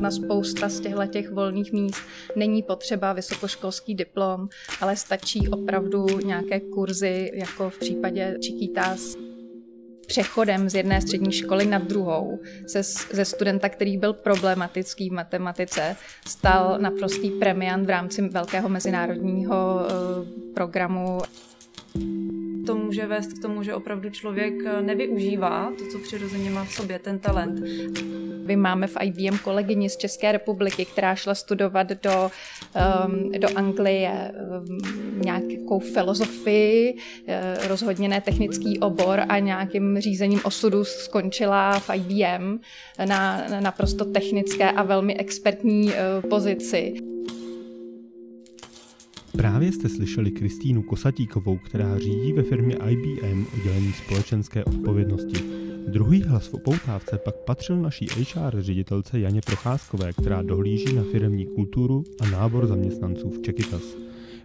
na spousta z těchto těch volných míst není potřeba vysokoškolský diplom, ale stačí opravdu nějaké kurzy, jako v případě Chiquitas přechodem z jedné střední školy na druhou se ze studenta, který byl problematický v matematice, stal naprostý premiant v rámci velkého mezinárodního eh, programu to může vést k tomu, že opravdu člověk eh, nevyužívá to, co přirozeně má v sobě, ten talent. My máme v IBM kolegyni z České republiky, která šla studovat do, um, do Anglie um, ehm, nějakou jako filozofii, uh, rozhodně ne technický obor a nějakým řízením osudu skončila v IBM na naprosto technické a velmi expertní uh, pozici. Právě jste slyšeli Kristýnu Kosatíkovou, která řídí ve firmě IBM oddělení společenské odpovědnosti. Druhý hlas v poutávce pak patřil naší HR ředitelce Janě Procházkové, která dohlíží na firmní kulturu a nábor zaměstnanců v Čekitas.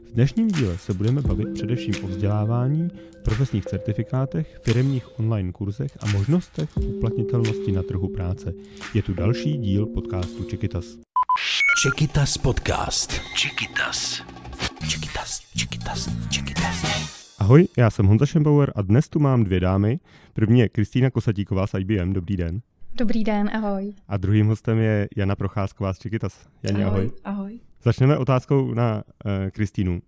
V dnešním díle se budeme bavit především o vzdělávání, profesních certifikátech, firmních online kurzech a možnostech uplatnitelnosti na trhu práce. Je tu další díl podcastu Čekitas. Čekitas podcast. Čekitas. Čikitas, čikitas, čikitas. Ahoj, já jsem Honza Schembauer a dnes tu mám dvě dámy. První je Kristýna Kosatíková z IBM, dobrý den. Dobrý den, ahoj. A druhým hostem je Jana Procházková z Čikitas. Janě, ahoj. Ahoj. ahoj. Začneme otázkou na uh, Kristýnu.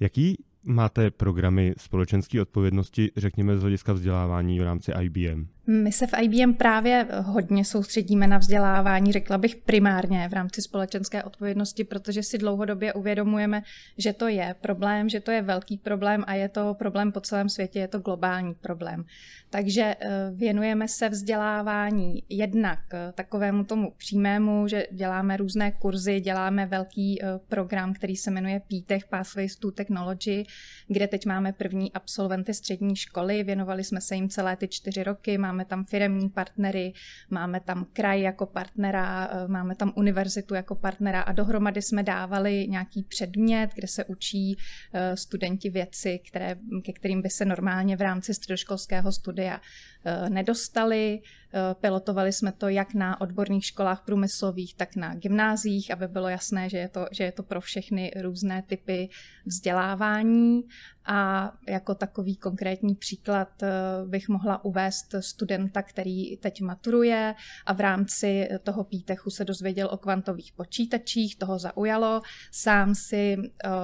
Jaký máte programy společenské odpovědnosti, řekněme, z hlediska vzdělávání v rámci IBM? My se v IBM právě hodně soustředíme na vzdělávání, řekla bych primárně v rámci společenské odpovědnosti, protože si dlouhodobě uvědomujeme, že to je problém, že to je velký problém a je to problém po celém světě, je to globální problém. Takže eh, věnujeme se vzdělávání jednak eh, takovému tomu přímému, že děláme různé kurzy, děláme velký eh, program, který se jmenuje PTech, Pathways to Technology, kde teď máme první absolventy střední školy, věnovali jsme se jim celé ty čtyři roky, máme máme tam firemní partnery, máme tam kraj jako partnera, eh, máme tam univerzitu jako partnera a dohromady jsme dávali nějaký předmět, kde se učí eh, studenti věci, které, ke kterým by se normálně v rámci středoškolského studia Eh, nedostali. Eh, pilotovali jsme to jak na odborných školách průmyslových, tak na gymnázích, aby bylo jasné, že je to, že je to pro všechny různé typy vzdělávání. A jako takový konkrétní příklad eh, bych mohla uvést studenta, který teď maturuje a v rámci toho pítechu se dozvěděl o kvantových počítačích, toho zaujalo. Sám si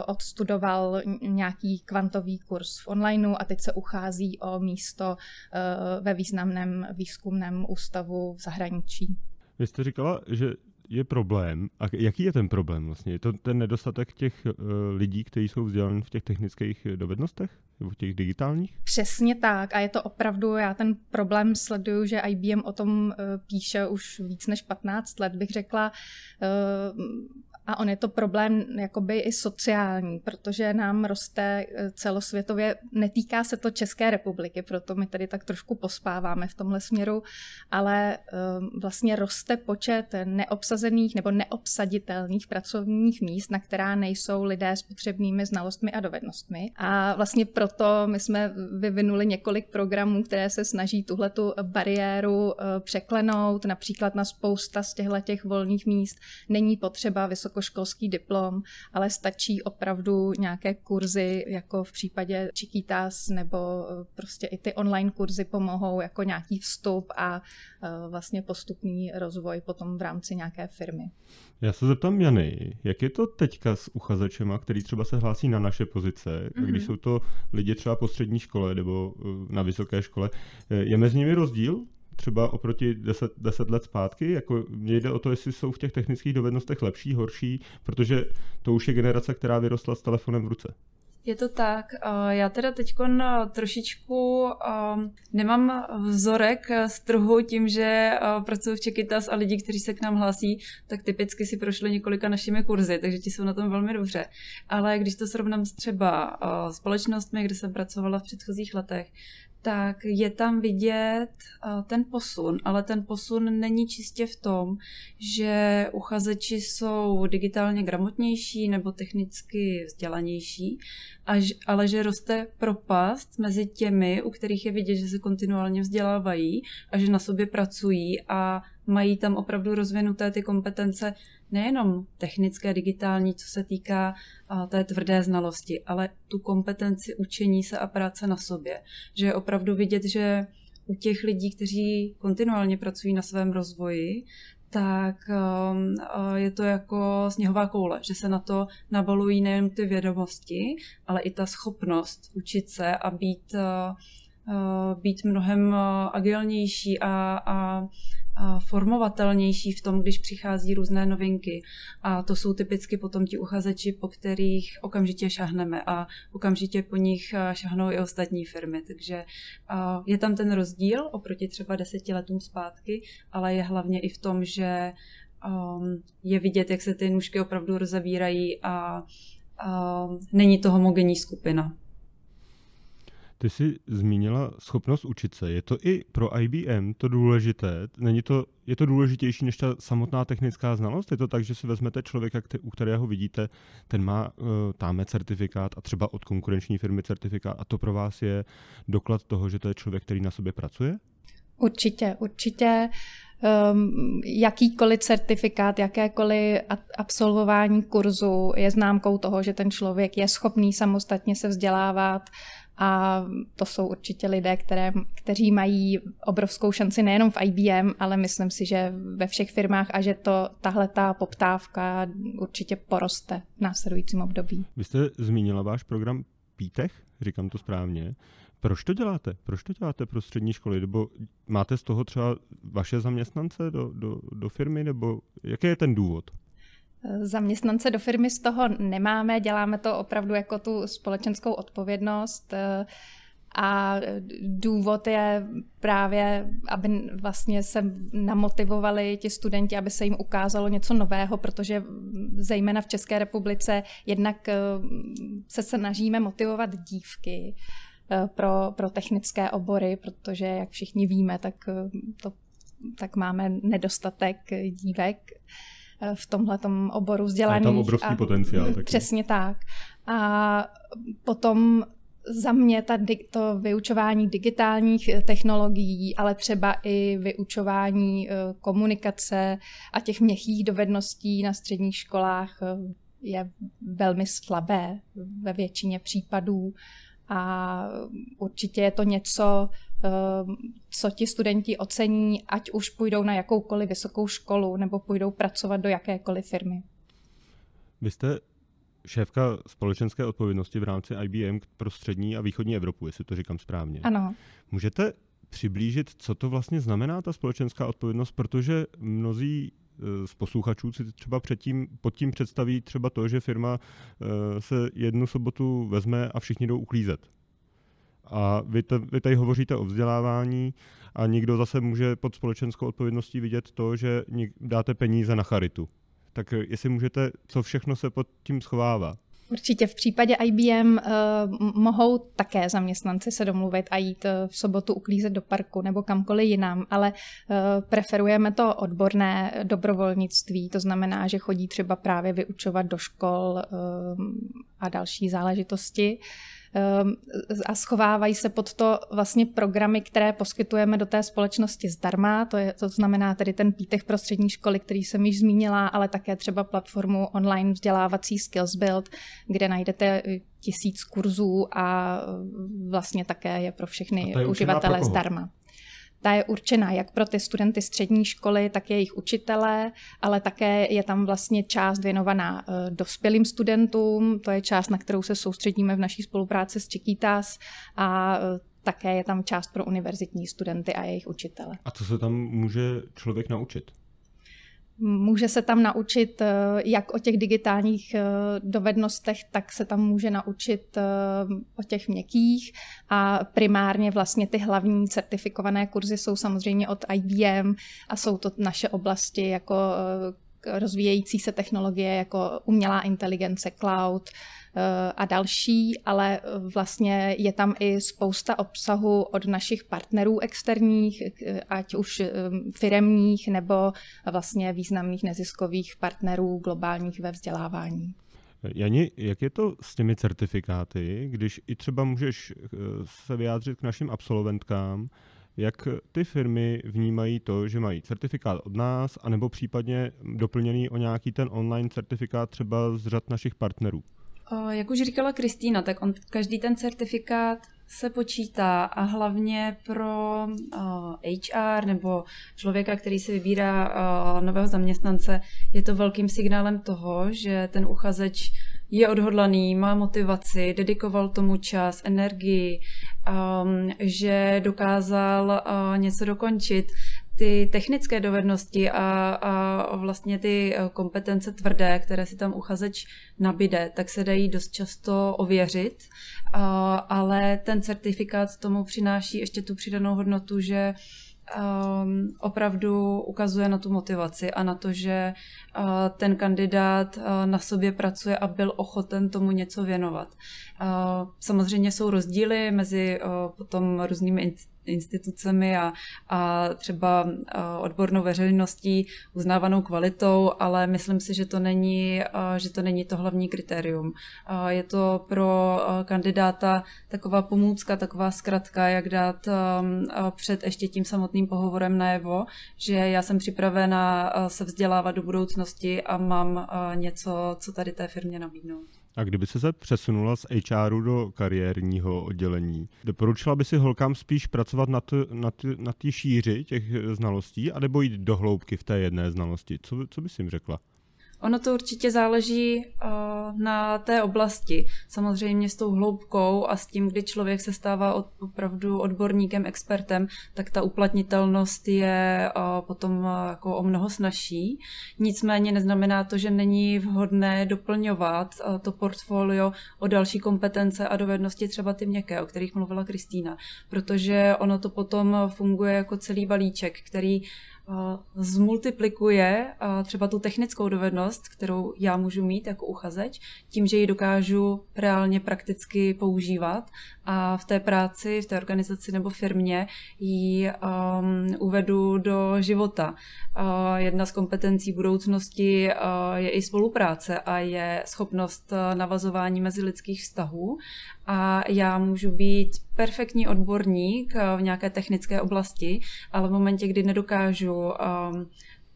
odstudoval nějaký kvantový kurz v onlineu a teď se uchází o místo ve ve významném výzkumném ústavu v zahraničí. Vy jste říkala, že je problém. A jaký je ten problém vlastně? Je to ten nedostatek těch eh, lidí, kteří jsou vzdělaní v těch technických eh, dovednostech? Nebo v těch digitálních? Přesně tak. A je to opravdu, já ten problém sleduju, že IBM o tom eh, píše už víc než 15 let, bych řekla a on je to problém jakoby i sociální, protože nám roste eh, celosvětově, netýká se to České republiky, proto my tady tak trošku pospáváme v tomhle směru, ale ehm, vlastně roste počet neobsazených nebo neobsaditelných pracovních míst, na která nejsou lidé s potřebnými znalostmi a dovednostmi. A vlastně proto my jsme vyvinuli několik programů, které se snaží tuhletu bariéru eh, překlenout, například na spousta z těchto těch volných míst není potřeba vysoko vysokoškolský jako školský diplom, ale stačí opravdu nějaké kurzy, jako v případě Chiquitas, nebo eh, prostě i ty online kurzy pomohou jako nějaký vstup a eh, vlastně postupný rozvoj potom v rámci nějaké firmy. Já se zeptám Jany, jak je to teďka s uchazečema, který třeba se hlásí na naše pozice, mm-hmm. když mhm. jsou to lidi třeba po střední škole nebo eh, na vysoké škole, je mezi nimi rozdíl? třeba oproti 10, 10 let zpátky? Jako mě jde o to, jestli jsou v těch technických dovednostech lepší, horší, protože to už je generace, která vyrostla s telefonem v ruce. Je to tak. Eh, já teda teď eh, trošičku ehm, nemám vzorek z trhu tím, že eh, pracuji v Čekytas a lidi, kteří se k nám hlásí, tak typicky si prošli několika našimi kurzy, takže ti jsou na tom velmi dobře. Ale když to srovnám s třeba společnostmi, kde jsem pracovala v předchozích letech, tak je tam vidět eh, ten posun, ale ten posun není čistě v tom, že uchazeči jsou digitálně gramotnější nebo technicky vzdělanější, ale že roste propast mezi těmi, u kterých je vidět, že se kontinuálně vzdělávají a že na sobě pracují a mají tam opravdu rozvinuté ty kompetence nejenom technické, digitální, co se týká té tvrdé znalosti, ale tu kompetenci učení se a práce na sobě. Že je opravdu vidět, že u těch lidí, kteří kontinuálně pracují na svém rozvoji, tak je to jako sněhová koule, že se na to nabalují nejen ty vědomosti, ale i ta schopnost učit se a být, být mnohem agilnější a, a formovatelnější v tom, když přichází různé novinky. A to jsou typicky potom ti uchazeči, po kterých okamžitě šahneme a okamžitě po nich eh, šahnou i ostatní firmy. Takže eh, je tam ten rozdíl oproti třeba deseti letům zpátky, ale je hlavně i v tom, že ehm, je vidět, jak se ty nůžky opravdu rozevírají a ehm, není to homogenní skupina. Ty jsi zmínila schopnost učit se. Je to i pro IBM to důležité? Není to, je to důležitější než ta samotná technická znalost? Je to tak, že si vezmete člověka, který, u kterého vidíte, ten má uh, eh, táme certifikát a třeba od konkurenční firmy certifikát a to pro vás je doklad toho, že to je člověk, který na sobě pracuje? Určitě, určitě. Um, jakýkoliv certifikát, jakékoliv absolvování kurzu je známkou toho, že ten člověk je schopný samostatně se vzdělávat, a to jsou určitě lidé, které, kteří mají obrovskou šanci nejenom v IBM, ale myslím si, že ve všech firmách a že to tahle ta poptávka určitě poroste v následujícím období. Vy jste zmínila váš program Pítech, říkám to správně. Proč to děláte? Proč to děláte pro střední školy? Nebo máte z toho třeba vaše zaměstnance do, do, do firmy, nebo jaký je ten důvod? Zaměstnance do firmy z toho nemáme, děláme to opravdu jako tu společenskou odpovědnost. Eh, a důvod je právě, aby vlastně se namotivovali ti studenti, aby se jim ukázalo něco nového, protože zejména v České republice jednak eh, se snažíme motivovat dívky eh, pro, pro technické obory, protože, jak všichni víme, tak, to, tak máme nedostatek dívek. Eh, v tomhle oboru vzdělaných. Je tam obrovský a, potenciál. Taky. Přesně tak. A potom za mě ta, to vyučování digitálních eh, technologií, ale třeba i vyučování eh, komunikace a těch měchých dovedností na středních školách je velmi slabé ve většině případů a určitě je to něco, eh, co ti studenti ocení, ať už půjdou na jakoukoliv vysokou školu nebo půjdou pracovat do jakékoliv firmy. Vy jste šéfka společenské odpovědnosti v rámci IBM pro střední a východní Evropu, jestli to říkám správně. Ano. Můžete přiblížit, co to vlastně znamená ta společenská odpovědnost, protože mnozí Eh, z posluchačů si třeba předtím, pod tím představí třeba to, že firma eh, se jednu sobotu vezme a všichni jdou uklízet. A vy, te, vy tady hovoříte o vzdělávání a někdo zase může pod společenskou odpovědností vidět to, že dáte peníze na charitu. Tak jestli můžete, co všechno se pod tím schovává? Určitě v případě IBM uh, eh, mohou také zaměstnanci se domluvit a jít uh, v sobotu uklízet do parku nebo kamkoliv jinam, ale uh, preferujeme to odborné dobrovolnictví, to znamená, že chodí třeba právě vyučovat do škol uh, a další záležitosti ehm, a schovávají se pod to vlastně programy, které poskytujeme do té společnosti zdarma, to, je, to znamená tedy ten pítech pro střední školy, který jsem již zmínila, ale také třeba platformu online vzdělávací Skills Build, kde najdete eh, tisíc kurzů a eh, vlastně také je pro všechny uživatele pro zdarma. Ta je určená jak pro ty studenty střední školy, tak jejich učitele, ale také je tam vlastně část věnovaná eh, dospělým studentům, to je část, na kterou se soustředíme v naší spolupráci s Čekýtas a eh, také je tam část pro univerzitní studenty a jejich učitele. A co se tam může člověk naučit? Může se tam naučit eh, jak o těch digitálních eh, dovednostech, tak se tam může naučit eh, o těch měkkých a primárně vlastně ty hlavní certifikované kurzy jsou samozřejmě od IBM a jsou to naše oblasti jako rozvíjející se technologie jako umělá inteligence, cloud eh, a další, ale vlastně je tam i spousta obsahu od našich partnerů externích, eh, ať už eh, firemních nebo vlastně významných neziskových partnerů globálních ve vzdělávání. Jani, jak je to s těmi certifikáty, když i třeba můžeš se vyjádřit k našim absolventkám, jak ty firmy vnímají to, že mají certifikát od nás, anebo případně doplněný o nějaký ten online certifikát třeba z řad našich partnerů? Jak už říkala Kristýna, tak on každý ten certifikát se počítá a hlavně pro HR nebo člověka, který si vybírá nového zaměstnance, je to velkým signálem toho, že ten uchazeč je odhodlaný, má motivaci, dedikoval tomu čas, energii, um, že dokázal uh, něco dokončit, ty technické dovednosti a, a vlastně ty eh, kompetence tvrdé, které si tam uchazeč nabide, tak se dají dost často ověřit, uh, ale ten certifikát tomu přináší ještě tu přidanou hodnotu, že um, opravdu ukazuje na tu motivaci a na to, že uh, ten kandidát uh, na sobě pracuje a byl ochoten tomu něco věnovat. Uh, samozřejmě jsou rozdíly mezi uh, potom různými institucemi a, a třeba odbornou veřejností uznávanou kvalitou, ale myslím si, že to není, že to není to hlavní kritérium. Je to pro kandidáta taková pomůcka, taková zkratka, jak dát před ještě tím samotným pohovorem najevo, že já jsem připravena se vzdělávat do budoucnosti a mám něco, co tady té firmě nabídnout. A kdyby se, se přesunula z HRu do kariérního oddělení, doporučila by si holkám spíš pracovat na, t, na, na té šíři těch znalostí, anebo jít do hloubky v té jedné znalosti? Co, co bys jim řekla? Ono to určitě záleží uh, na té oblasti. Samozřejmě s tou hloubkou a s tím, kdy člověk se stává od, opravdu odborníkem, expertem, tak ta uplatnitelnost je uh, potom uh, jako o mnoho snažší. Nicméně neznamená to, že není vhodné doplňovat uh, to portfolio o další kompetence a dovednosti, třeba ty měkké, o kterých mluvila Kristýna, protože ono to potom funguje jako celý balíček, který zmultiplikuje třeba tu technickou dovednost, kterou já můžu mít jako uchazeč, tím, že ji dokážu reálně prakticky používat a v té práci, v té organizaci nebo firmě ji um, uvedu do života. Uh, jedna z kompetencí budoucnosti uh, je i spolupráce a je schopnost navazování mezilidských vztahů a já můžu být perfektní odborník eh, v nějaké technické oblasti, ale v momentě, kdy nedokážu ehm,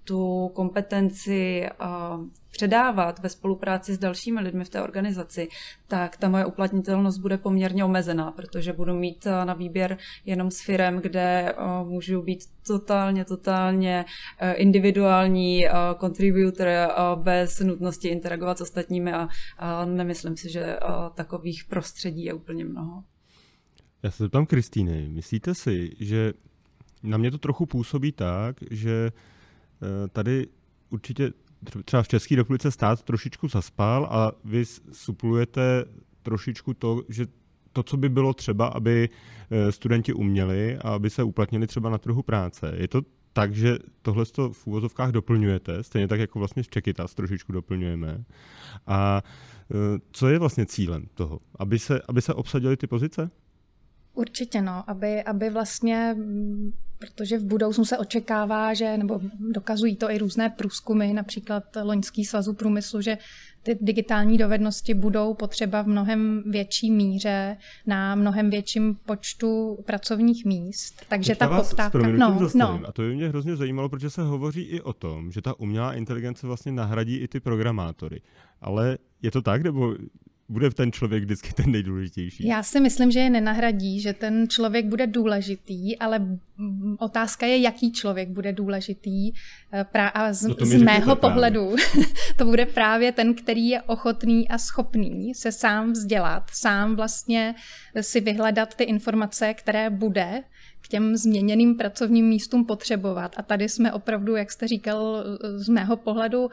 tu kompetenci eh, předávat ve spolupráci s dalšími lidmi v té organizaci, tak ta moje uplatnitelnost bude poměrně omezená, protože budu mít eh, na výběr jenom s firem, kde eh, můžu být totálně, totálně individuální contributor bez nutnosti interagovat s ostatními a nemyslím si, že takových prostředí je úplně mnoho. Já se zeptám Kristýny, myslíte si, že na mě to trochu působí tak, že Eh, tady určitě třeba v České republice stát trošičku zaspal a vy suplujete trošičku to, že to, co by bylo třeba, aby eh, studenti uměli a aby se uplatnili třeba na trhu práce. Je to tak, že tohle v úvozovkách doplňujete, stejně tak jako vlastně v Čekytas trošičku doplňujeme. A eh, co je vlastně cílem toho? Aby se, aby se obsadili ty pozice? Určitě no, aby, aby vlastně, mm, protože v budoucnu se očekává, že, nebo dokazují to i různé průzkumy, například Loňský svazu průmyslu, že ty digitální dovednosti budou potřeba v mnohem větší míře na mnohem větším počtu pracovních míst. Takže Teďka ta vás poptávka... no, no. A to by mě hrozně zajímalo, protože se hovoří i o tom, že ta umělá inteligence vlastně nahradí i ty programátory. Ale je to tak, nebo bude ten člověk vždycky ten nejdůležitější. Já si myslím, že je nenahradí, že ten člověk bude důležitý, ale otázka je, jaký člověk bude důležitý. Eh, a z, no z mého pohledu to bude právě ten, který je ochotný a schopný se sám vzdělat, sám vlastně si vyhledat ty informace, které bude k těm změněným pracovním místům potřebovat. A tady jsme opravdu, jak jste říkal, z mého pohledu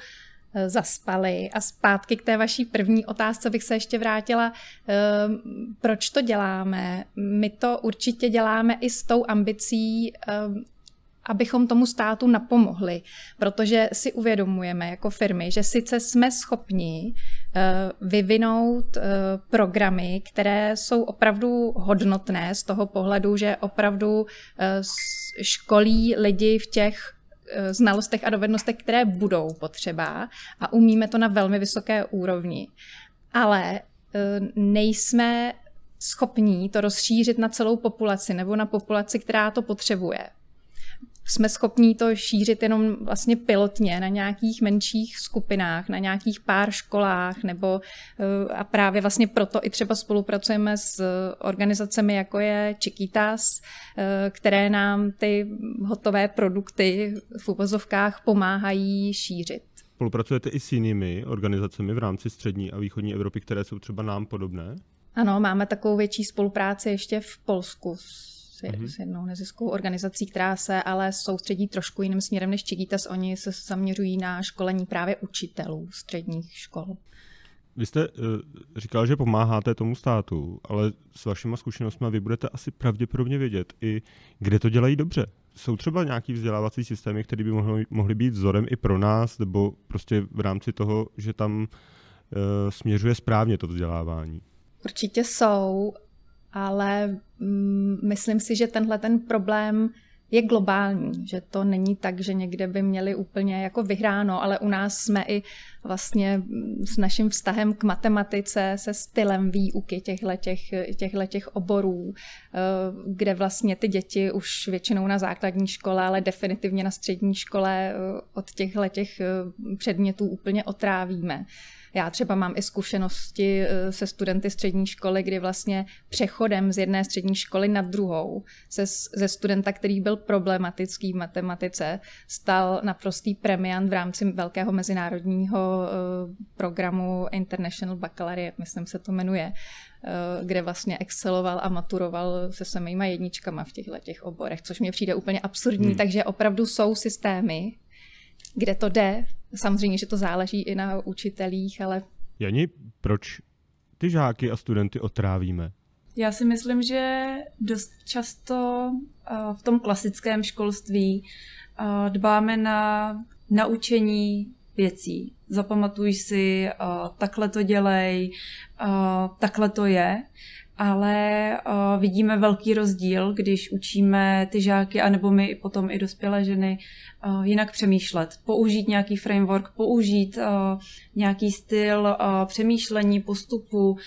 Eh, zaspali. A zpátky k té vaší první otázce bych se ještě vrátila. Eh, proč to děláme? My to určitě děláme i s tou ambicí eh, abychom tomu státu napomohli, protože si uvědomujeme jako firmy, že sice jsme schopni vyvinout programy, které jsou opravdu hodnotné z toho pohledu, že opravdu školí lidi v těch Eh, znalostech a dovednostech, které budou potřeba a umíme to na velmi vysoké úrovni. Ale eh, nejsme schopní to rozšířit na celou populaci nebo na populaci, která to potřebuje jsme schopní to šířit jenom vlastně pilotně na nějakých menších skupinách, na nějakých pár školách nebo eh, a právě vlastně proto i třeba spolupracujeme s organizacemi jako je Chiquitas, eh, které nám ty hotové produkty v uvozovkách pomáhají šířit. Spolupracujete i s jinými organizacemi v rámci střední a východní Evropy, které jsou třeba nám podobné? Ano, máme takovou větší spolupráci ještě v Polsku s s, prostě mm-hmm. s jednou neziskovou organizací, která se ale soustředí trošku jiným směrem než Čigitas. Oni se zaměřují na školení právě učitelů středních škol. Vy jste eh, říkal, že pomáháte tomu státu, ale s vašima zkušenostmi vy budete asi pravděpodobně vědět i, kde to dělají dobře. Jsou třeba nějaký vzdělávací systémy, které by mohly, mohly být vzorem i pro nás, nebo prostě v rámci toho, že tam eh, směřuje správně to vzdělávání? Určitě jsou ale mm, myslím si, že tenhle ten problém je globální, že to není tak, že někde by měli úplně jako vyhráno, ale u nás jsme i vlastně mm, s naším vztahem k matematice, se stylem výuky těchto těch oborů, eh, kde vlastně ty děti už většinou na základní škole, ale definitivně na střední škole eh, od těchto těch eh, předmětů úplně otrávíme. Já třeba mám i zkušenosti eh, se studenty střední školy, kdy vlastně přechodem z jedné střední školy na druhou se ze studenta, který byl problematický v matematice, stal naprostý premiant v rámci velkého mezinárodního eh, programu International Baccalaureate, myslím se to jmenuje, eh, kde vlastně exceloval a maturoval se samýma jedničkama v těchto těch oborech, což mě přijde úplně absurdní, hmm. takže opravdu jsou systémy, kde to jde. Samozřejmě, že to záleží i na učitelích, ale... Jani, proč ty žáky a studenty otrávíme? Já si myslím, že dost často eh, v tom klasickém školství eh, dbáme na naučení věcí. Zapamatuj si, eh, takhle to dělej, takhle to je ale eh, vidíme velký rozdíl, když učíme ty žáky, anebo my potom i dospělé ženy, eh, jinak přemýšlet. Použít nějaký framework, použít eh, nějaký styl přemýšlení, postupu,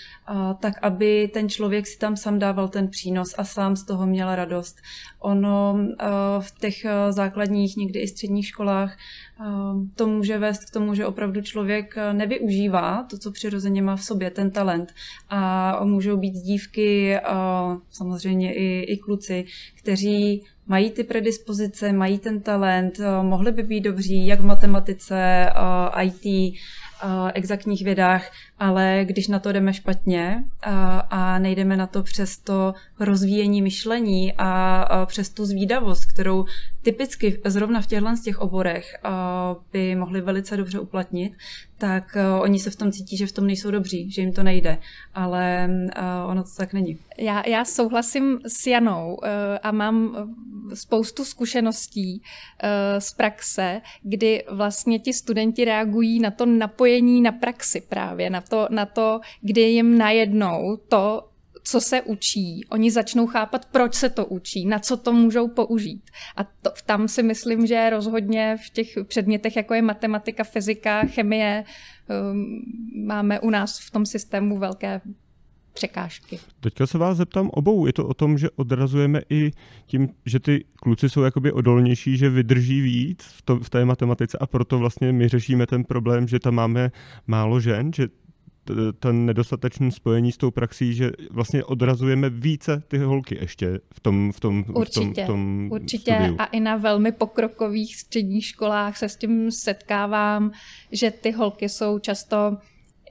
tak aby ten člověk si tam sám dával ten přínos a sám z toho měl radost. Ono v těch základních, někdy i středních školách to může vést k tomu, že opravdu člověk nevyužívá to, co přirozeně má v sobě, ten talent a můžou být dívky dívky, eh, samozřejmě i, i kluci, kteří mají ty predispozice, mají ten talent, eh, mohli by být dobří jak v matematice, eh, IT, exaktních vědách, ale když na to jdeme špatně a, nejdeme na to přes to rozvíjení myšlení a, přes tu zvídavost, kterou typicky zrovna v těchto z těch oborech by mohli velice dobře uplatnit, tak uh, oni se v tom cítí, že v tom nejsou dobří, že jim to nejde. Ale uh, ono to tak není. Já, já souhlasím s Janou uh, a mám spoustu zkušeností uh, z praxe, kdy vlastně ti studenti reagují na to napojení na praxi právě, na to, na to kdy jim najednou to, co se učí, oni začnou chápat, proč se to učí, na co to můžou použít. A to, tam si myslím, že rozhodně v těch předmětech, jako je matematika, fyzika, chemie, um, máme u nás v tom systému velké překážky. Teďka se vás zeptám obou. Je to o tom, že odrazujeme i tím, že ty kluci jsou jakoby odolnější, že vydrží víc v, to, v té matematice a proto vlastně my řešíme ten problém, že tam máme málo žen, že ten nedostatečný spojení s tou praxí, že vlastně odrazujeme více ty holky ještě v tom v tom Určitě, v tom, v tom určitě studiu. a i na velmi pokrokových středních školách se s tím setkávám, že ty holky jsou často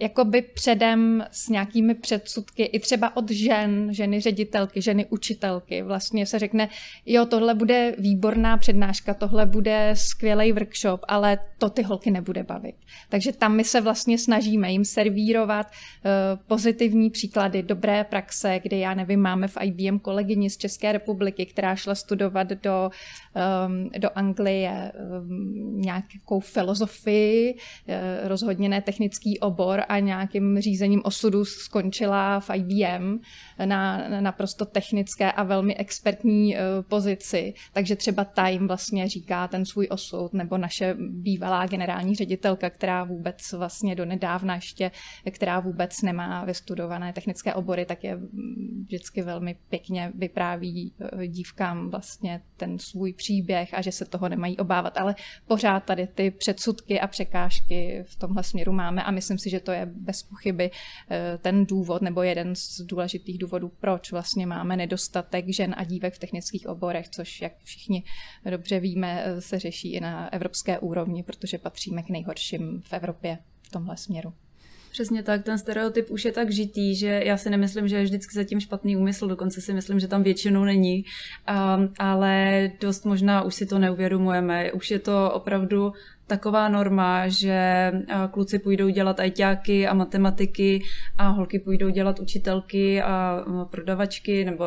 jakoby předem s nějakými předsudky, i třeba od žen, ženy ředitelky, ženy učitelky. Vlastně se řekne, jo, tohle bude výborná přednáška, tohle bude skvělý workshop, ale to ty holky nebude bavit. Takže tam my se vlastně snažíme jim servírovat eh, pozitivní příklady, dobré praxe, kde já nevím, máme v IBM kolegyni z České republiky, která šla studovat do, ehm, do Anglie ehm, nějakou filozofii, eh, rozhodně ne technický obor, a nějakým řízením osudu skončila v IBM na naprosto technické a velmi expertní e, pozici. Takže třeba Time vlastně říká ten svůj osud, nebo naše bývalá generální ředitelka, která vůbec vlastně do nedávna ještě, která vůbec nemá vystudované technické obory, tak je vždycky velmi pěkně vypráví e, dívkám vlastně ten svůj příběh a že se toho nemají obávat. Ale pořád tady ty předsudky a překážky v tomhle směru máme a myslím si, že to je bez pochyby eh, ten důvod nebo jeden z důležitých důvodů, proč vlastně máme nedostatek žen a dívek v technických oborech, což, jak všichni dobře víme, eh, se řeší i na evropské úrovni, protože patříme k nejhorším v Evropě v tomhle směru. Přesně tak, ten stereotyp už je tak žitý, že já si nemyslím, že je vždycky zatím špatný úmysl, dokonce si myslím, že tam většinou není, um, ale dost možná už si to neuvědomujeme. Už je to opravdu taková norma, že eh, kluci půjdou dělat ajťáky a matematiky a holky půjdou dělat učitelky a eh, prodavačky nebo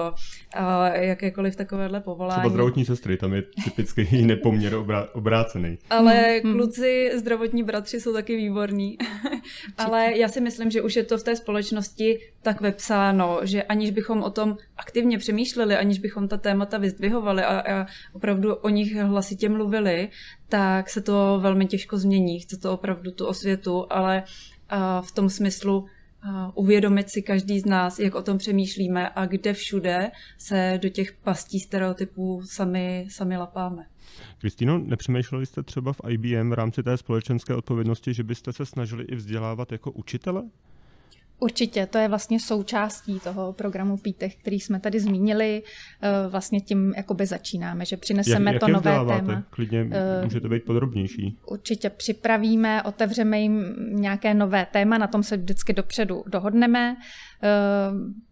eh, jakékoliv takovéhle povolání. Třeba zdravotní sestry, tam je typický nepoměr obrá- obrácený. Ale mhm. Mhm. kluci, zdravotní bratři jsou taky výborní. Ale já si myslím, že už je to v té společnosti tak vepsáno, že aniž bychom o tom aktivně přemýšleli, aniž bychom ta témata vyzdvihovali a, a opravdu o nich hlasitě mluvili, tak se to velmi těžko změní. Chce to opravdu tu osvětu, ale eh, v tom smyslu eh, uvědomit si každý z nás, jak o tom přemýšlíme a kde všude se do těch pastí stereotypů sami, sami lapáme. Kristýno, nepřemýšleli jste třeba v IBM v rámci té společenské odpovědnosti, že byste se snažili i vzdělávat jako učitele? Určitě, to je vlastně součástí toho programu Pítech, který jsme tady zmínili. Eh, vlastně tím jakoby začínáme, že přineseme jak, to nové téma. Klidně eh, může to být podrobnější. Určitě připravíme, otevřeme jim nějaké nové téma, na tom se vždycky dopředu dohodneme. Eh,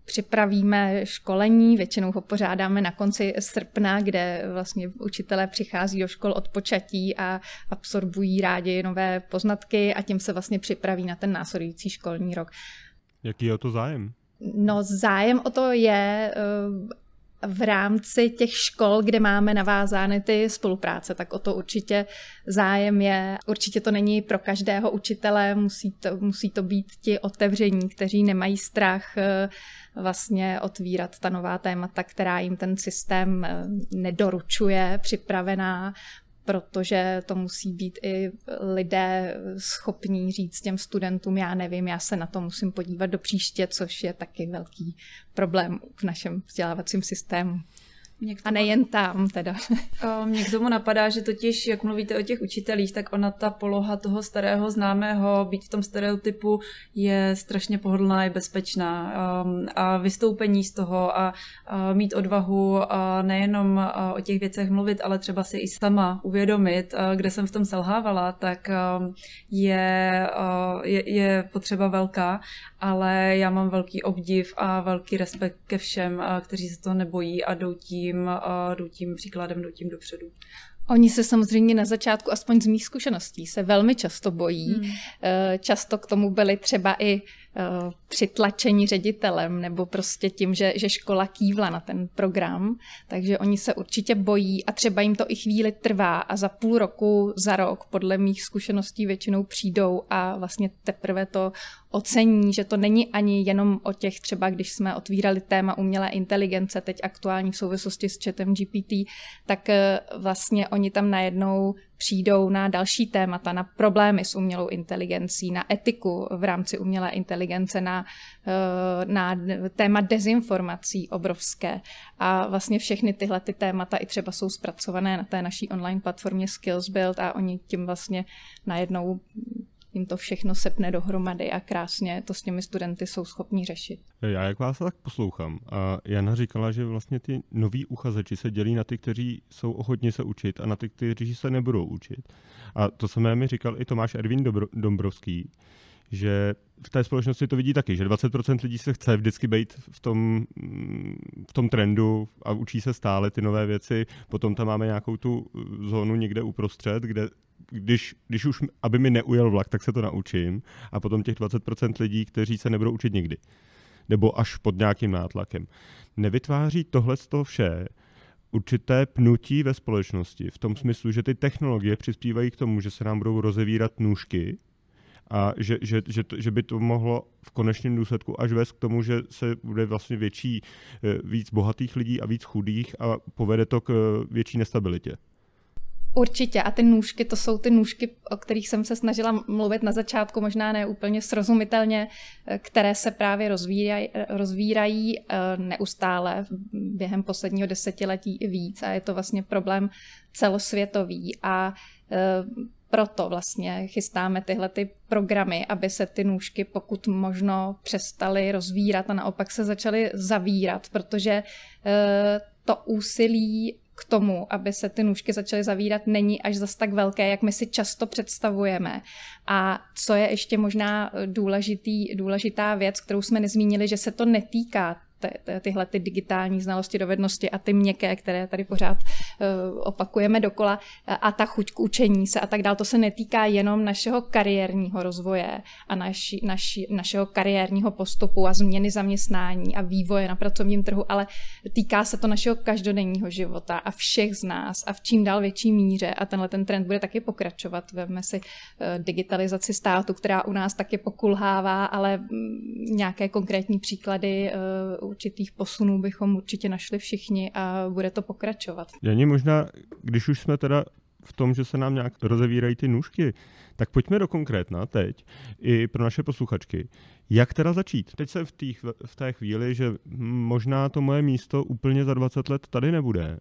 připravíme školení, většinou ho pořádáme na konci srpna, kde vlastně učitelé přichází do škol od počatí a absorbují rádi nové poznatky a tím se vlastně připraví na ten následující školní rok. Jaký je o to zájem? No zájem o to je eh, v rámci těch škol, kde máme navázány ty spolupráce, tak o to určitě zájem je. Určitě to není pro každého učitele, musí to, musí to být ti otevření, kteří nemají strach eh, vlastně otvírat ta nová témata, která jim ten systém eh, nedoručuje, připravená protože to musí být i lidé schopní říct těm studentům, já nevím, já se na to musím podívat do příště, což je taky velký problém v našem vzdělávacím systému. Mě tomu... A nejen tam teda. Mně k tomu napadá, že totiž, jak mluvíte o těch učitelích, tak ona ta poloha toho starého známého, být v tom stereotypu, je strašně pohodlná, je bezpečná. Ehm, a vystoupení z toho a mít odvahu nejenom o těch věcech mluvit, ale třeba si i sama uvědomit, kde jsem v tom selhávala, tak ehm, je, je, je potřeba velká, ale já mám velký obdiv a velký respekt ke všem, kteří se toho nebojí a jdou tím, eh, jdu tím příkladem, jdu tím dopředu. Oni se samozřejmě na začátku, aspoň z mých zkušeností, se velmi často bojí. Hmm. Eh, často k tomu byli třeba i eh, přitlačení ředitelem nebo prostě tím, že, že škola kývla na ten program. Takže oni se určitě bojí a třeba jim to i chvíli trvá a za půl roku, za rok, podle mých zkušeností většinou přijdou a vlastně teprve to ocení, že to není ani jenom o těch třeba, když jsme otvírali téma umělé inteligence, teď aktuální v souvislosti s chatem GPT, tak eh, vlastně oni tam najednou přijdou na další témata, na problémy s umělou inteligencí, na etiku v rámci umělé inteligence, na, eh, na téma dezinformací obrovské. A vlastně všechny tyhle ty témata i třeba jsou zpracované na té naší online platformě Skills Build a oni tím vlastně najednou jim to všechno sepne dohromady a krásně to s těmi studenty jsou schopni řešit. Já jak vás tak poslouchám, a Jana říkala, že vlastně ty noví uchazeči se dělí na ty, kteří jsou ochotně se učit a na ty, kteří se nebudou učit. A to samé mi říkal i Tomáš Ervin Dombrovský, že v té společnosti to vidí taky, že 20% lidí se chce vždycky být v tom, v tom trendu a učí se stále ty nové věci. Potom tam máme nějakou tu zónu někde uprostřed, kde když, když už, aby mi neujel vlak, tak se to naučím a potom těch 20% lidí, kteří se nebudou učit nikdy. Nebo až pod nějakým nátlakem. Nevytváří tohle toho vše určité pnutí ve společnosti v tom smyslu, že ty technologie přispívají k tomu, že se nám budou rozevírat nůžky a že, že, že, to, že by to mohlo v konečném důsledku až vést k tomu, že se bude vlastně větší, eh, víc bohatých lidí a víc chudých a povede to k eh, větší nestabilitě. Určitě. A ty nůžky, to jsou ty nůžky, o kterých jsem se snažila mluvit na začátku, možná ne úplně srozumitelně, eh, které se právě rozvírají, rozvírají eh, neustále během posledního desetiletí i víc. A je to vlastně problém celosvětový. A eh, proto vlastně chystáme tyhle ty programy, aby se ty nůžky pokud možno přestaly rozvírat a naopak se začaly zavírat, protože to úsilí k tomu, aby se ty nůžky začaly zavírat, není až zas tak velké, jak my si často představujeme. A co je ještě možná důležitý, důležitá věc, kterou jsme nezmínili, že se to netýká tyhle ty digitální znalosti, dovednosti a ty měkké, které tady pořád eh, opakujeme dokola a ta chuť k učení se a tak dál, to se netýká jenom našeho kariérního rozvoje a naši, naši, našeho kariérního postupu a změny zaměstnání a vývoje na pracovním trhu, ale týká se to našeho každodenního života a všech z nás a v čím dál větší míře a tenhle ten trend bude taky pokračovat. Veme si eh, digitalizaci státu, která u nás taky pokulhává, ale mm, nějaké konkrétní příklady eh, určitých posunů bychom určitě našli všichni a bude to pokračovat. Janě, možná, když už jsme teda v tom, že se nám nějak rozevírají ty nůžky, tak pojďme do konkrétna teď i pro naše posluchačky. Jak teda začít? Teď se v, tý, v té chvíli, že možná to moje místo úplně za 20 let tady nebude,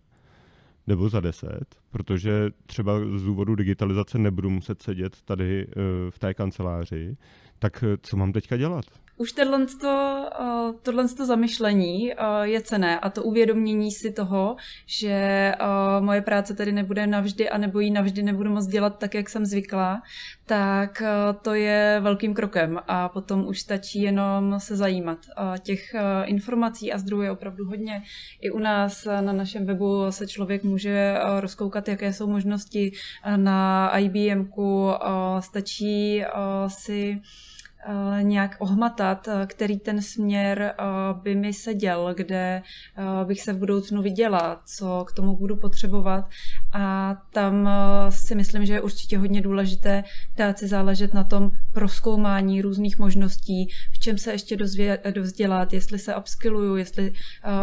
nebo za 10, protože třeba z důvodu digitalizace nebudu muset sedět tady eh, v té kanceláři, tak eh, co mám teďka dělat? už tohle, to, eh, tohle to zamyšlení eh, je cené a to uvědomění si toho, že eh, moje práce tady nebude navždy a nebo ji navždy nebudu moc dělat tak, jak jsem zvykla, tak to je velkým krokem a potom už stačí jenom se zajímat. Těch informací a zdrojů je opravdu hodně. I u nás na našem webu se člověk může rozkoukat, jaké jsou možnosti na IBMku. Stačí si Eh, nějak ohmatat, eh, který ten směr eh, by mi seděl, kde bych se v budoucnu viděla, co k tomu budu potřebovat. A tam si myslím, že je určitě hodně důležité dát si záležet na tom proskoumání různých možností, v čem se ještě dozdělat, jestli se upskilluju, jestli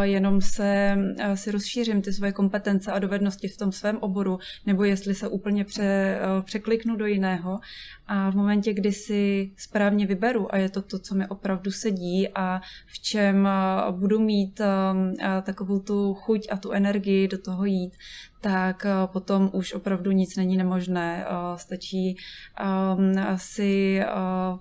jenom se si rozšířím ty svoje kompetence a dovednosti v tom svém oboru, nebo jestli se úplně pře, překliknu do jiného. A v momentě, kdy si správně vyberu, a je to to, co mi opravdu sedí a v čem eh, budu mít eh, eh, takovou tu chuť a tu energii do toho jít, tak eh, potom už opravdu nic není nemožné. Eh, stačí ehm, si eh,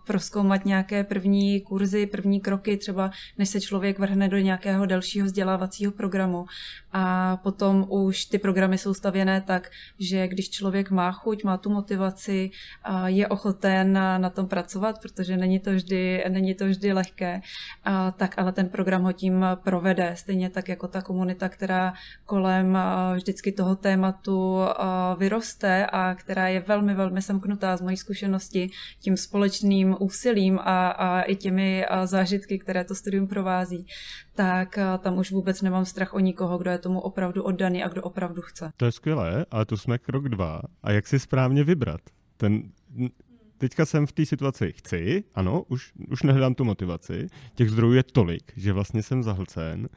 proskoumat nějaké první kurzy, první kroky, třeba než se člověk vrhne do nějakého dalšího vzdělávacího programu. A potom už ty programy jsou stavěné tak, že když člověk má chuť, má tu motivaci, je ochoten na tom pracovat, protože není to vždy, není to vždy lehké, tak ale ten program ho tím provede. Stejně tak jako ta komunita, která kolem vždycky toho toho tématu eh, vyroste a která je velmi, velmi semknutá z mojí zkušenosti tím společným úsilím a, a i těmi eh, zážitky, které to studium provází, tak eh, tam už vůbec nemám strach o nikoho, kdo je tomu opravdu oddaný a kdo opravdu chce. To je skvělé, ale tu jsme krok dva. A jak si správně vybrat? Ten teďka jsem v té situaci, chci, ano, už, už nehledám tu motivaci, těch zdrojů je tolik, že vlastně jsem zahlcen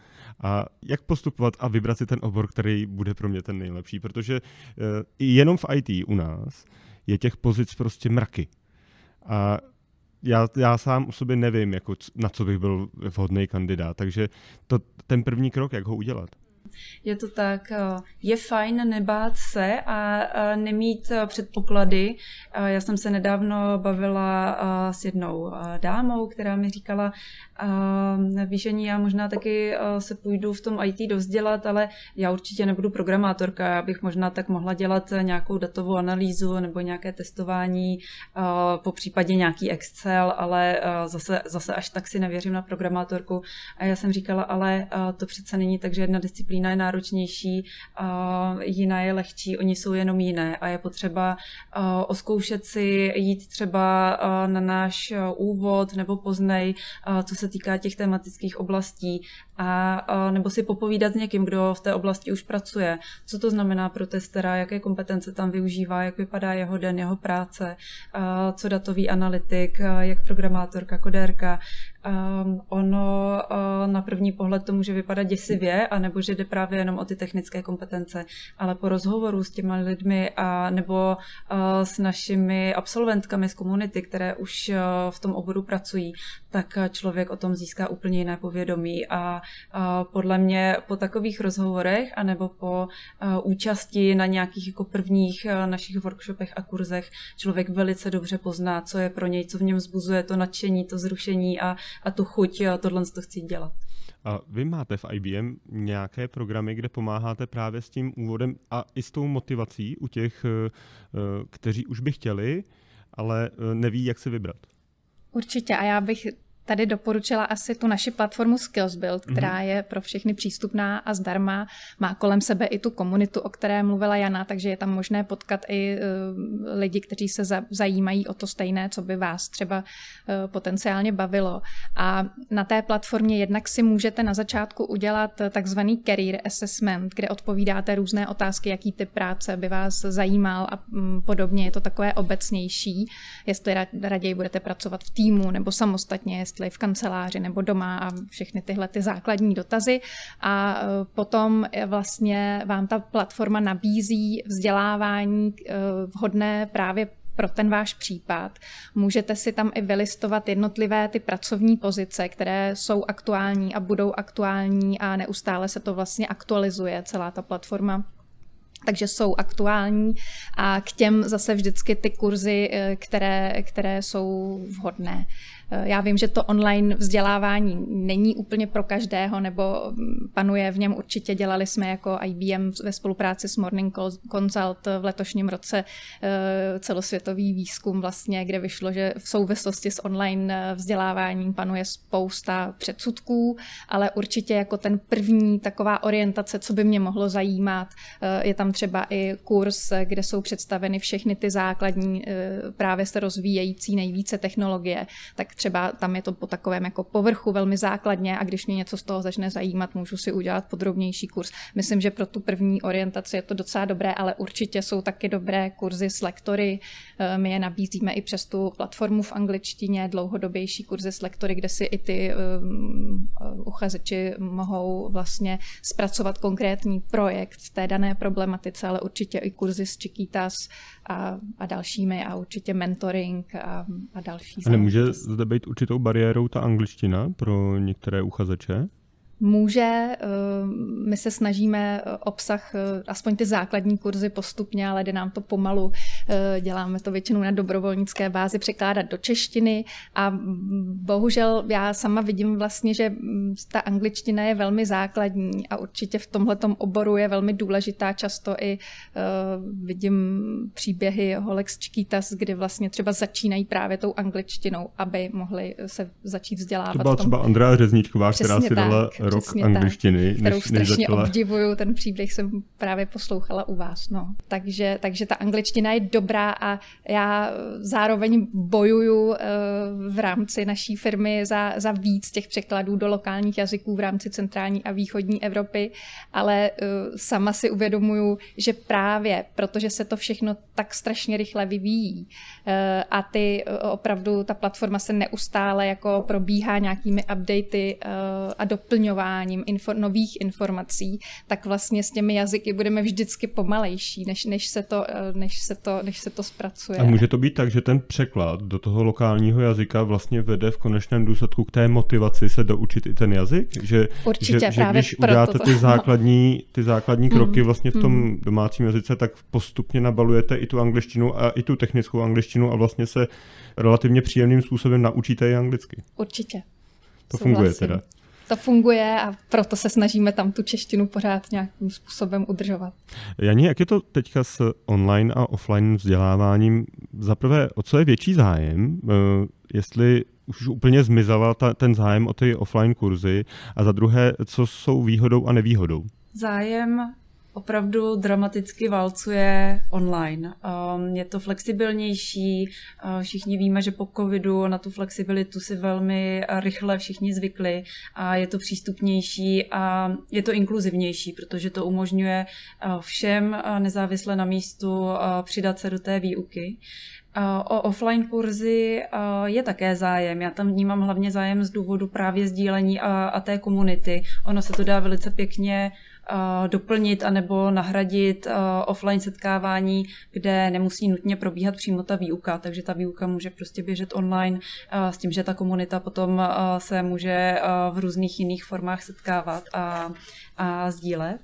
a jak postupovat a vybrat si ten obor, který bude pro mě ten nejlepší, protože uh, jenom v IT u nás je těch pozic prostě mraky. A já, já sám o sobě nevím, jako, na co bych byl vhodný kandidát. Takže to, ten první krok, jak ho udělat. Je to tak, eh, je fajn nebát se a eh, nemít eh, předpoklady. Já jsem se nedávno bavila s jednou dámou, která mi říkala, výšení já možná taky se půjdu v tom IT dozdělat, ale já určitě nebudu programátorka, já bych možná tak mohla dělat nějakou datovou analýzu nebo nějaké testování, po případě nějaký Excel, ale zase, zase až tak si nevěřím na programátorku. A já jsem říkala, ale to přece není tak, že jedna disciplína disciplína je náročnější, a jiná je lehčí, oni jsou jenom jiné a je potřeba oskoušet si jít třeba na náš úvod nebo poznej, co se týká těch tematických oblastí a nebo si popovídat s někým, kdo v té oblasti už pracuje, co to znamená pro testera, jaké kompetence tam využívá, jak vypadá jeho den, jeho práce, co datový analytik, jak programátorka, kodérka, Um, ono uh, na první pohled to může vypadat děsivě, anebo že jde právě jenom o ty technické kompetence, ale po rozhovoru s těma lidmi a nebo uh, s našimi absolventkami z komunity, které už uh, v tom oboru pracují, tak eh, člověk o tom získá úplně jiné povědomí a, eh, podle mě po takových rozhovorech anebo po eh, účasti na nějakých jako prvních našich workshopech a kurzech člověk velice dobře pozná, co je pro něj, co v něm zbuzuje to nadšení, to zrušení a, a tu chuť tohle to chci dělat. A vy máte v IBM nějaké programy, kde pomáháte právě s tím úvodem a i s tou motivací u těch, kteří už by chtěli, ale neví, jak si vybrat? Určitě a já bych tady doporučila asi tu naši platformu SkillsBuild, mhm. která mm-hmm. je pro všechny přístupná a zdarma. Má kolem sebe i tu komunitu, o které mluvila Jana, takže je tam možné potkat i uh, lidi, kteří se za, zajímají o to stejné, co by vás třeba uh, potenciálně bavilo. A na té platformě jednak si můžete na začátku udělat eh, takzvaný career assessment, kde odpovídáte různé otázky, jaký typ práce by vás zajímal a um, podobně. Je to takové obecnější, jestli raději budete pracovat v týmu nebo samostatně, jestli v kanceláři nebo doma a všechny tyhle ty základní dotazy. A e, potom e, vlastně vám ta platforma nabízí vzdělávání e, vhodné právě pro ten váš případ. Můžete si tam i vylistovat jednotlivé ty pracovní pozice, které jsou aktuální a budou aktuální a neustále se to vlastně aktualizuje celá ta platforma takže jsou aktuální a k těm zase vždycky ty kurzy, které, které jsou vhodné. Eh, já vím, že to online vzdělávání není úplně pro každého, nebo mm, panuje v něm určitě. Dělali jsme jako IBM ve spolupráci s Morning Consult v letošním roce eh, celosvětový výzkum vlastně, kde vyšlo, že v souvislosti s online eh, vzděláváním panuje spousta předsudků, ale určitě jako ten první taková orientace, co by mě mohlo zajímat, je tam třeba i kurz, kde jsou představeny všechny ty základní právě se rozvíjející nejvíce technologie, tak třeba tam je to po takovém jako povrchu velmi základně a když mě něco z toho začne zajímat, můžu si udělat podrobnější kurz. Myslím, že pro tu první orientaci je to docela dobré, ale určitě jsou taky dobré kurzy s lektory. Eh, my je nabízíme i přes tu platformu v angličtině, dlouhodobější kurzy s lektory, kde si i ty eh, eh, uchazeči mohou vlastně zpracovat konkrétní projekt té dané problematice, ale určitě i kurzy s Chiquitas a, a dalšími a určitě mentoring a, a další. A nemůže zde být určitou bariérou ta angličtina pro některé uchazeče? může. Eh, my se snažíme eh, obsah, eh, aspoň ty základní kurzy postupně, ale jde nám to pomalu. Děláme to většinou na dobrovolnické bázi překládat do češtiny a bohužel já sama vidím vlastně, že mm, ta angličtina je velmi základní a určitě v tomhletom oboru je velmi důležitá. Často i vidím příběhy Holex z Čkýtas, kdy vlastně třeba začínají právě tou angličtinou, aby mohli se začít vzdělávat. To byla třeba Andrea Řezničková, Přesně která si tak. dala rok Přesně angličtiny. Tak, kterou než, než strašně začala. obdivuju, ten příběh jsem právě poslouchala u vás. No. Takže, takže ta angličtina je dobrá a já zároveň bojuju eh, v rámci naší firmy za, za víc těch překladů do lokálních jazyků v rámci centrální a východní Evropy, ale eh, sama si uvědomuju, že právě protože se to všechno tak strašně rychle vyvíjí eh, a ty opravdu ta platforma se neustále jako probíhá nějakými updaty a doplňuje doplňováním info, nových informací, tak vlastně s těmi jazyky budeme vždycky pomalejší, než, než, se, to, eh, než, se, to, než se to zpracuje. A může to být tak, že ten překlad do toho lokálního jazyka vlastně vede v konečném důsledku k té motivaci se doučit i ten jazyk? Že, Určitě, že, právě že když proto uděláte ty základní, ty základní mm, kroky mm, vlastně v tom mm. domácím jazyce, tak postupně nabalujete i tu angličtinu a i tu technickou angličtinu a vlastně se relativně příjemným způsobem naučíte i anglicky. Určitě. To Souhlasím. funguje teda to funguje a proto se snažíme tam tu češtinu pořád nějakým způsobem udržovat. Janí, jak je to teďka s online a offline vzděláváním? Zaprvé, o co je větší zájem? Eh, jestli už úplně zmizela ta, ten zájem o ty offline kurzy a za druhé, co jsou výhodou a nevýhodou? Zájem opravdu dramaticky válcuje online. Ehm, je to flexibilnější, ehm, všichni víme, že po covidu na tu flexibilitu si velmi rychle všichni zvykli a je to přístupnější a je to inkluzivnější, protože to umožňuje ehm, všem eh, nezávisle na místu eh, přidat se do té výuky. O offline kurzy eh, je také zájem. Já tam vnímám hlavně zájem z důvodu právě sdílení a, a té komunity. Ono se to dá velice pěkně doplnit anebo nahradit offline setkávání, kde nemusí nutně probíhat přímo ta výuka, takže ta výuka může prostě běžet online s tím, že ta komunita potom se může v různých jiných formách setkávat a, a sdílet.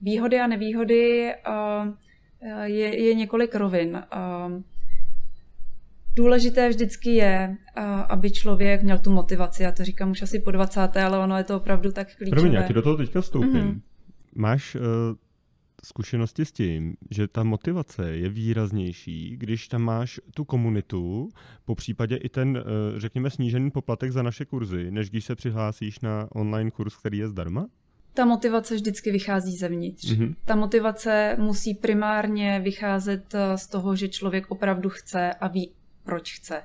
Výhody a nevýhody je, je několik rovin. Důležité vždycky je, eh, aby člověk měl tu motivaci. Já to říkám už asi po 20. ale ono je to opravdu tak klíčové. Promiň, já ti do toho teďka vstoupím. Mm. Máš uh, zkušenosti s tím, že ta motivace je výraznější, když tam máš tu komunitu, po případě i ten, eh, řekněme, snížený poplatek za naše kurzy, než když se přihlásíš na online kurz, který je zdarma? Ta motivace vždycky vychází zevnitř. Mm-hmm. Ta motivace musí primárně vycházet z toho, že člověk opravdu chce a ví, proč chce.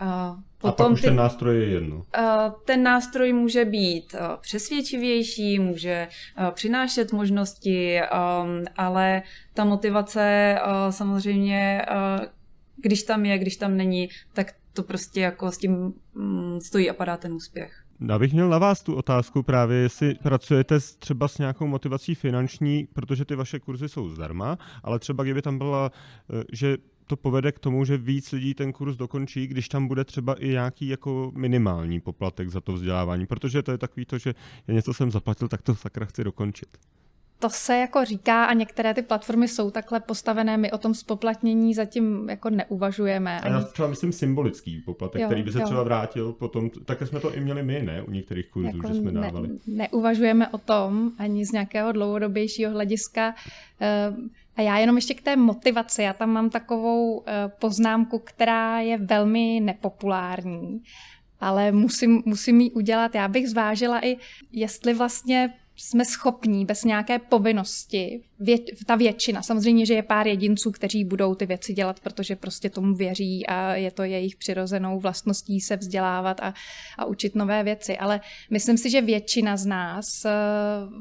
A, potom a pak už ty, ten nástroj je jedno. Ten nástroj může být e, přesvědčivější, může e, přinášet možnosti, um, ale ta motivace e, samozřejmě, když tam je, když tam není, tak to prostě jako s tím mm, stojí a padá ten úspěch. Já bych měl na vás tu otázku právě, jestli pracujete s, třeba s nějakou motivací finanční, protože ty vaše kurzy jsou zdarma, ale třeba kdyby tam byla, že to povede k tomu, že víc lidí ten kurz dokončí, když tam bude třeba i nějaký jako minimální poplatek za to vzdělávání, protože to je takový to, že já něco jsem zaplatil, tak to sakra chci dokončit. To se jako říká a některé ty platformy jsou takhle postavené, my o tom spoplatnění zatím jako neuvažujeme. A já třeba myslím symbolický poplatek, jo, který by se jo. třeba vrátil potom, tak jsme to i měli my, ne, u některých kurzů, jako že jsme dávali. Ne, neuvažujeme o tom ani z nějakého dlouhodobějšího hlediska. Eh, a já jenom ještě k té motivaci. Já tam mám takovou eh, poznámku, která je velmi nepopulární, ale musím, musím ji udělat. Já bych zvážila i, jestli vlastně jsme schopní bez nějaké povinnosti, vě, ta většina, samozřejmě, že je pár jedinců, kteří budou ty věci dělat, protože prostě tomu věří a je to jejich přirozenou vlastností se vzdělávat a, a učit nové věci, ale myslím si, že většina z nás eh,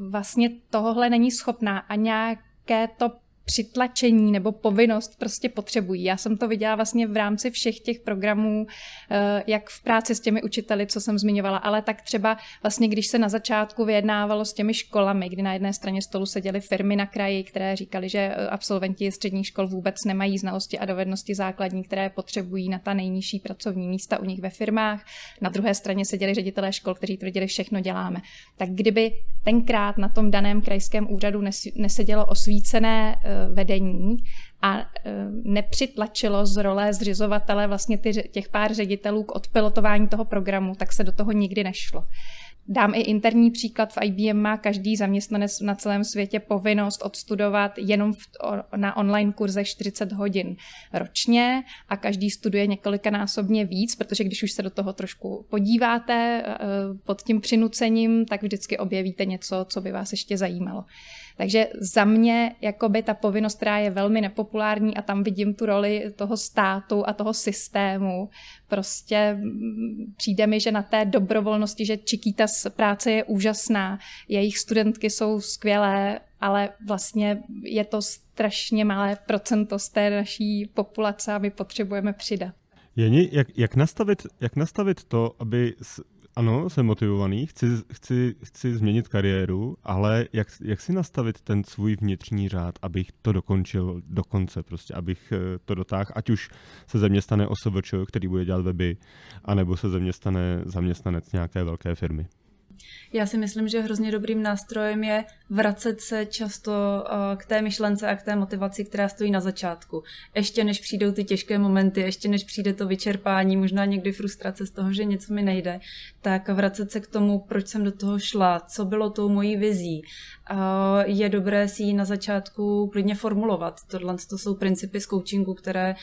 vlastně tohohle není schopná a nějaké to přitlačení nebo povinnost prostě potřebují. Já jsem to viděla vlastně v rámci všech těch programů, eh, jak v práci s těmi učiteli, co jsem zmiňovala, ale tak třeba vlastně, když se na začátku vyjednávalo s těmi školami, kdy na jedné straně stolu seděly firmy na kraji, které říkali, že eh, absolventi středních škol vůbec nemají znalosti a dovednosti základní, které potřebují na ta nejnižší pracovní místa u nich ve firmách. Na druhé straně seděli ředitelé škol, kteří tvrdili, všechno děláme. Tak kdyby tenkrát na tom daném krajském úřadu nesedělo osvícené eh, Eh, vedení a eh, nepřitlačilo z role zřizovatele vlastně těch pár ředitelů k odpilotování toho programu, tak se do toho nikdy nešlo. Dám i interní příklad, v IBM má každý zaměstnanec na celém světě povinnost odstudovat jenom v, na online kurze 40 hodin ročně a každý studuje několikanásobně víc, protože když už se do toho trošku podíváte e, e, pod tím přinucením, tak vždycky objevíte něco, co by vás ještě zajímalo. Takže za mě jakoby ta povinnost, která je velmi nepopulární a tam vidím tu roli toho státu a toho systému, prostě přijde mi, že na té dobrovolnosti, že čikýta vůbec práce je úžasná, jejich studentky jsou skvělé, ale vlastně je to strašně malé procento z té naší populace a my potřebujeme přidat. Jeni, jak, jak, nastavit, jak nastavit to, aby ano, jsem motivovaný, chci, chci, chci změnit kariéru, ale jak, jak si nastavit ten svůj vnitřní řád, abych to dokončil do konce, prostě, abych eh, to dotáhl, ať už se ze mě stane osoboč, který bude dělat weby, anebo se ze mě stane zaměstnanec nějaké velké firmy. Já si myslím, že hrozně dobrým nástrojem je vracet se často eh, k té myšlence a k té motivaci, která stojí na začátku. Ještě než přijdou ty těžké momenty, ještě než přijde to vyčerpání, možná někdy frustrace z toho, že něco mi nejde, tak vracet se k tomu, proč jsem do toho šla, co bylo tou mojí vizí. Eh, je dobré si ji na začátku klidně formulovat. Tohle to jsou principy z coachingu, které eh,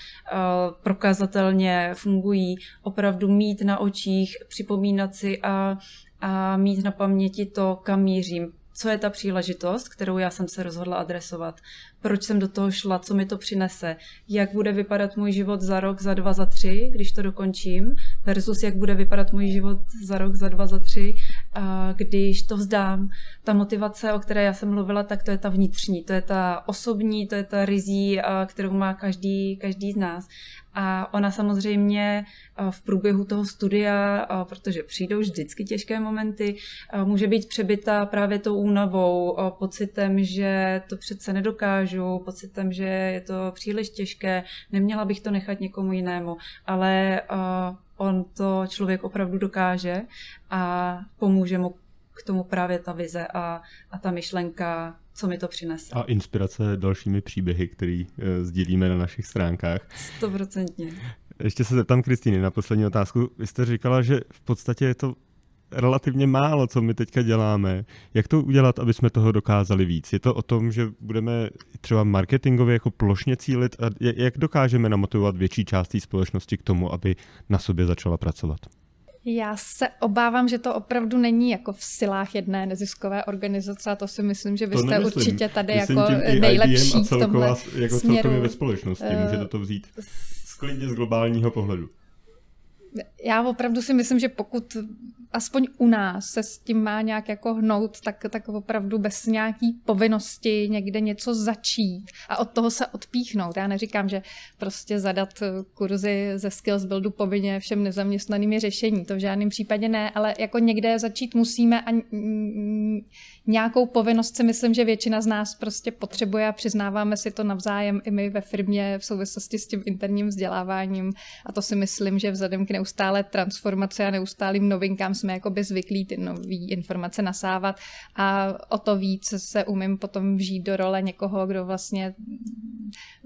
prokazatelně fungují. Opravdu mít na očích, připomínat si a a mít na paměti to, kam mířím, co je ta příležitost, kterou já jsem se rozhodla adresovat, proč jsem do toho šla, co mi to přinese, jak bude vypadat můj život za rok, za dva, za tři, když to dokončím, versus jak bude vypadat můj život za rok, za dva, za tři, když to vzdám. Ta motivace, o které já jsem mluvila, tak to je ta vnitřní, to je ta osobní, to je ta rizí, kterou má každý, každý z nás. A ona samozřejmě eh, v průběhu toho studia, eh, protože přijdou vždycky těžké momenty, eh, může být přebyta právě tou únavou, pocitem, že to přece nedokážu, pocitem, že je to příliš těžké, neměla bych to nechat někomu jinému. Ale on to člověk opravdu dokáže a pomůže mu k tomu právě ta vize a, a ta myšlenka co mi to přinese. A inspirace dalšími příběhy, který e, sdílíme na našich stránkách. Stoprocentně. Ještě se zeptám Kristýny na poslední otázku. Vy jste říkala, že v podstatě je to relativně málo, co my teďka děláme. Jak to udělat, aby jsme toho dokázali víc? Je to o tom, že budeme třeba marketingově jako plošně cílit? A jak dokážeme namotivovat větší část té společnosti k tomu, aby na sobě začala pracovat? Já se obávám, že to opravdu není jako v silách jedné neziskové organizace a to si myslím, že vy jste určitě tady myslím jako tím nejlepší a celková, v tomhle jako směru. celkově ve společnosti. Eh, Můžete to vzít sklidně z globálního pohledu já opravdu si myslím, že pokud aspoň u nás se s tím má nějak jako hnout, tak, tak opravdu bez nějaký povinnosti někde něco začít a od toho se odpíchnout. Já neříkám, že prostě zadat kurzy ze Skills Buildu povinně všem nezaměstnaným je řešení, to v žádném případě ne, ale jako někde začít musíme a nějakou povinnost si myslím, že většina z nás prostě potřebuje a přiznáváme si to navzájem i my ve firmě v souvislosti s tím interním vzděláváním a to si myslím, že vzhledem k neustále transformace a neustálým novinkám jsme jako by zvyklí ty nové informace nasávat a o to víc se umím potom vžít do role někoho, kdo vlastně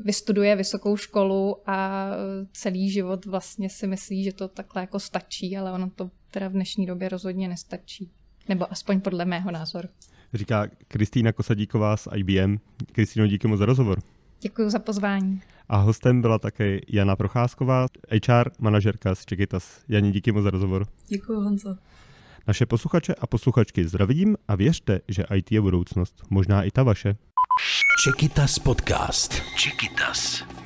vystuduje vysokou školu a celý život vlastně si myslí, že to takhle jako stačí, ale ono to teda v dnešní době rozhodně nestačí. Nebo aspoň podle mého názoru. Říká Kristýna Kosadíková z IBM. Kristýno, díky moc za rozhovor. Děkuji za pozvání. A hostem byla také Jana Procházková, HR manažerka z Čekytas. Janí, díky moc za rozhovor. Děkuji, Honzo. Naše posluchače a posluchačky zdravím a věřte, že IT je budoucnost, možná i ta vaše. Čekytas podcast. Čekytas.